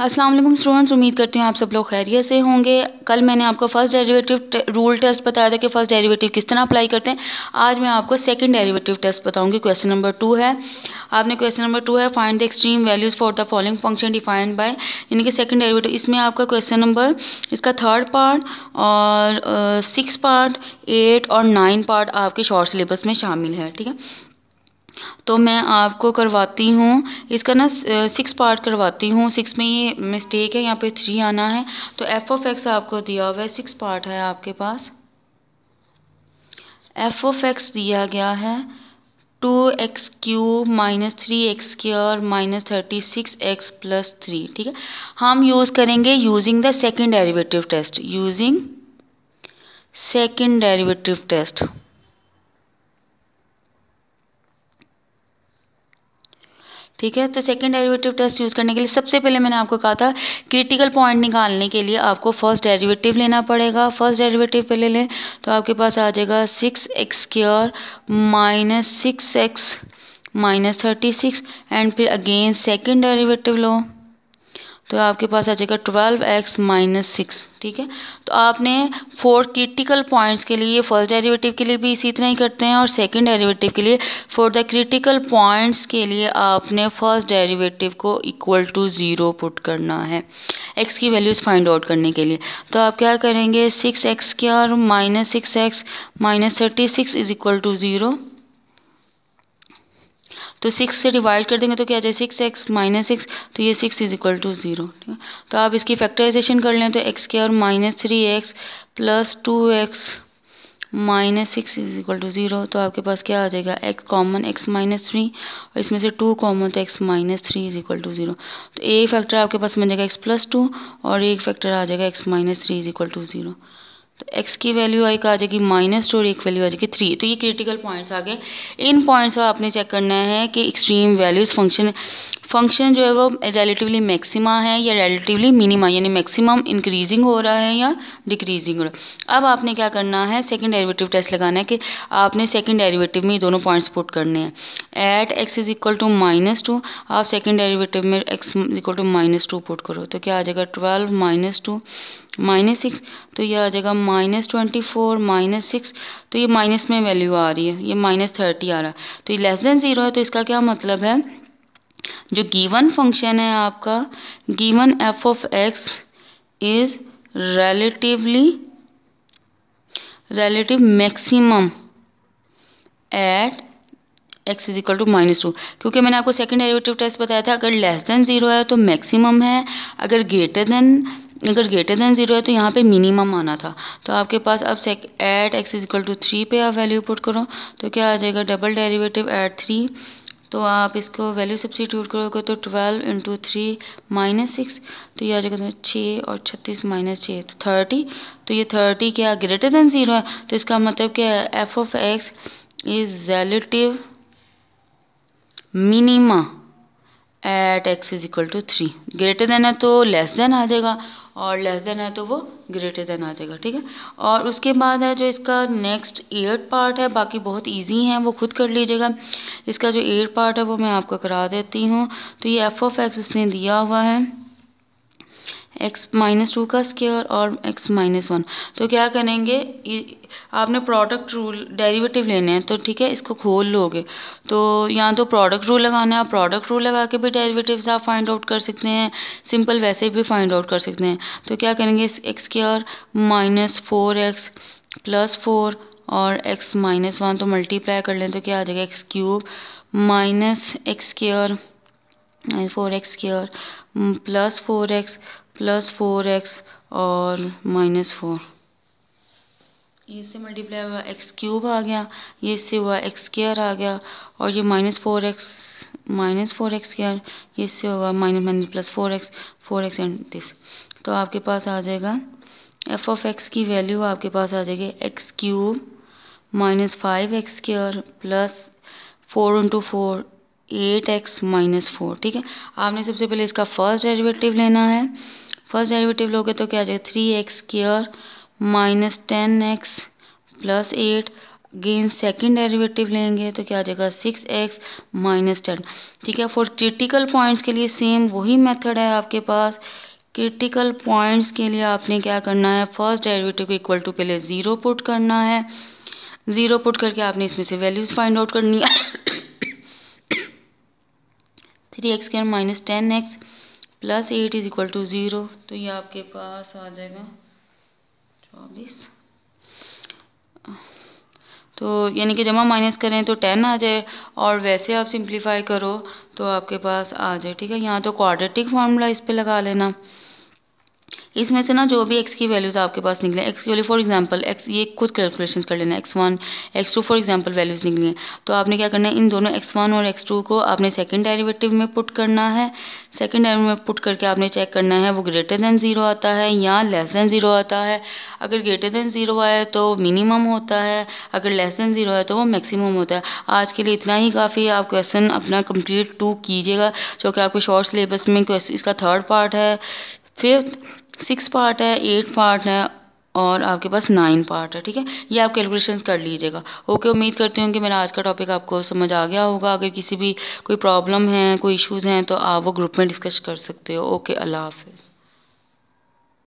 अस्सलाम वालेकुम स्टूडेंट्स उम्मीद करती हूँ आप सब लोग खैरियत से होंगे कल मैंने आपको फर्स्ट डेरिवेटिव रूल टेस्ट बताया था कि फर्स्ट डेरिवेटिव किस तरह अप्लाई करते हैं आज मैं आपको सेकंड डेरिवेटिव टेस्ट बताऊंगी क्वेश्चन नंबर टू है आपने क्वेश्चन नंबर टू है find the extreme values for the following function defined by यानी कि सेकेंड डेरीवेटिव इसमें आपका क्वेश्चन नंबर इसका थर्ड पार्ट और सिक्स पार्ट एट और नाइन पार्ट आपके शॉर्ट सिलेबस में शामिल है ठीक है तो मैं आपको करवाती हूँ इसका ना सिक्स पार्ट करवाती हूँ सिक्स में ये मिस्टेक है यहाँ पे थ्री आना है तो एफ ऑफ एक्स आपको दिया हुआ है सिक्स पार्ट है आपके पास एफ ऑफ एक्स दिया गया है two x cube minus three x square minus thirty six x plus three ठीक है हम यूज़ करेंगे using the second derivative test using second derivative test ठीक है तो सेकेंड डेरिवेटिव टेस्ट यूज़ करने के लिए सबसे पहले मैंने आपको कहा था क्रिटिकल पॉइंट निकालने के लिए आपको फर्स्ट डेरिवेटिव लेना पड़ेगा फर्स्ट डेरिवेटिव पहले लें तो आपके पास आ जाएगा six x square minus six x minus thirty six and फिर अगेन सेकंड डेरिवेटिव लो तो आपके पास आ जाएगा ट्वेल्व एक्स माइनस सिक्स ठीक है तो आपने फोर क्रिटिकल पॉइंट्स के लिए फर्स्ट डेरिवेटिव के लिए भी इसी तरह ही करते हैं और सेकंड डेरिवेटिव के लिए फॉर द क्रिटिकल पॉइंट्स के लिए आपने फर्स्ट डेरिवेटिव को इक्वल टू ज़ीरो पुट करना है एक्स की वैल्यूज़ फाइंड आउट करने के लिए तो आप क्या करेंगे six x square minus six x minus thirty six is equal to zero तो सिक्स से डिवाइड कर देंगे तो क्या आ जाए सिक्स एक्स माइनस सिक्स तो ये six is equal to zero ठीक है तो आप इसकी फैक्टराइजेशन कर लें तो एक्स के और minus three x plus two x minus six is equal to zero तो आपके पास क्या आ जाएगा x common x minus three और इसमें से टू कॉमन तो x minus three is equal to zero तो एक फैक्टर आपके पास बन जाएगा एक्स प्लस टू और एक फैक्टर आ जाएगा x minus three is equal to zero तो एक्स की वैल्यू आई का आ जाएगी माइनस टू और एक वैल्यू आ जाएगी थ्री तो ये क्रिटिकल पॉइंट्स आ गए इन पॉइंट्स आपने चेक करना है कि एक्सट्रीम वैल्यूज़ फंक्शन फंक्शन जो है वो रिलेटिवली मैक्सिमा है या रिलेटिवली मिनिमा यानी मैक्सिमम इंक्रीजिंग हो रहा है या डिक्रीजिंग हो रहा है अब आपने क्या करना है सेकेंड डेरिवेटिव टेस्ट लगाना है कि आपने सेकेंड डेरिवेटिव में दोनों पॉइंट्स पुट करने हैं at x is equal to minus two आप सेकेंड डेरिवेटिव में x equal to minus two put करो तो क्या आ जाएगा twelve minus two minus six तो ये आ जाएगा minus twenty four minus six तो ये माइनस में वैल्यू आ रही है ये माइनस थर्टी आ रहा है तो ये लेस देन ज़ीरो है तो इसका क्या मतलब है जो गिवन फंक्शन है आपका given f of x is relatively relative maximum at x is equal to minus two क्योंकि मैंने आपको सेकेंड डेरिवेटिव टेस्ट बताया था अगर लेस देन ज़ीरो है तो मैक्सिमम है अगर ग्रेटर देन अगर ग्रेटर देन ज़ीरो है तो यहाँ पे मिनिमम आना था तो आपके पास अब sec at x is equal to three पे आप वैल्यू पुट करो तो क्या आ जाएगा डबल डेरिवेटिव एट थ्री तो आप इसको वैल्यू सब्सिट्यूट करोगे तो twelve into three minus six तो ये आ जाएगा तुम्हें छः और छत्तीस माइनस छः तो थर्टी तो ये थर्टी क्या ग्रेटर देन ज़ीरो है तो इसका मतलब क्या है f of x is relative minima at x is equal to three greater than है तो लेस देन आ जाएगा और लेस देन है तो वो ग्रेटर देन आ जाएगा ठीक है और उसके बाद है जो इसका नेक्स्ट एयर पार्ट है बाकी बहुत इजी हैं वो खुद कर लीजिएगा इसका जो एयर पार्ट है वो मैं आपको करा देती हूँ तो ये एफ ऑफ एक्स इसने दिया हुआ है एक्स माइनस टू का स्केयर और एक्स माइनस वन तो क्या करेंगे आपने प्रोडक्ट रूल डेरिवेटिव लेने हैं तो ठीक है इसको खोल लोगे तो यहाँ तो प्रोडक्ट रूल लगाना है आप प्रोडक्ट रूल लगा के भी डेरिवेटिव्स आप फाइंड आउट कर सकते हैं सिंपल वैसे भी फाइंड आउट कर सकते हैं तो क्या करेंगे x square minus four x plus four और एक्स माइनस वन तो मल्टीप्लाई कर लें तो क्या आ जाएगा x cube minus x square four x square plus four x plus four x और माइनस फोर ये इससे मल्टीप्लाई हुआ एक्स क्यूब आ गया ये इससे हुआ एक्स स्केयर आ गया और ये minus four x minus four x square ये इससे होगा minus minus plus four x four x and this तो आपके पास आ जाएगा एफ ऑफ एक्स की वैल्यू आपके पास आ जाएगी x cube minus five x square plus four into four eight x minus four ठीक है आपने सबसे पहले इसका फर्स्ट डेरिवेटिव लेना है फर्स्ट डेरिवेटिव लोगे तो क्या आ जाएगा three x square minus ten x plus eight again second derivative लेंगे तो क्या आ जाएगा सिक्स एक्स माइनस टेन ठीक है फॉर क्रिटिकल पॉइंट्स के लिए सेम वही मेथड है आपके पास क्रिटिकल पॉइंट्स के लिए आपने क्या करना है फर्स्ट डेरिवेटिव को इक्वल टू पहले ज़ीरो पुट करना है ज़ीरो पुट करके आपने इसमें से वैल्यूज़ फाइंड आउट करनी है three x square minus ten x plus eight is equal to zero तो ये आपके पास आ जाएगा चौबीस तो यानी कि जमा माइनस करें तो टेन आ जाए और वैसे आप सिंप्लीफाई करो तो आपके पास आ जाए ठीक है यहाँ तो क्वाड्रेटिक फार्मूला इस पर लगा लेना इसमें से ना जो भी एक्स की वैल्यूज़ आपके पास निकले x की वैल्यू फॉर एग्जांपल एक्स ये खुद कैलकुलेशन कर लेना x one x two for example values निकली हैं तो आपने क्या करना है इन दोनों एक्स वन और एक्स टू को आपने सेकेंड डेरिवेटिव में पुट करना है सेकेंड डेरिवेटिव में पुट करके आपने चेक करना है वो ग्रेटर दैन ज़ीरो आता है या लेस दैन ज़ीरो आता है अगर ग्रेटर दैन ज़ीरो आए तो मिनिमम होता है अगर लेस दैन ज़ीरो आए तो वो मैक्सिमम होता है आज के लिए इतना ही काफ़ी है आप क्वेश्चन अपना कम्प्लीट टू कीजिएगा जो कि आपके शॉर्ट सिलेबस में इसका थर्ड पार्ट है फिफ्थ सिक्स पार्ट है एट पार्ट है और आपके पास नाइन पार्ट है ठीक है ये आप कैलकुलेशंस कर लीजिएगा ओके उम्मीद करती हूँ कि मेरा आज का टॉपिक आपको समझ आ गया होगा अगर किसी भी कोई प्रॉब्लम है कोई इश्यूज़ हैं तो आप वो ग्रुप में डिस्कस कर सकते हो ओके अल्लाह हाफिज़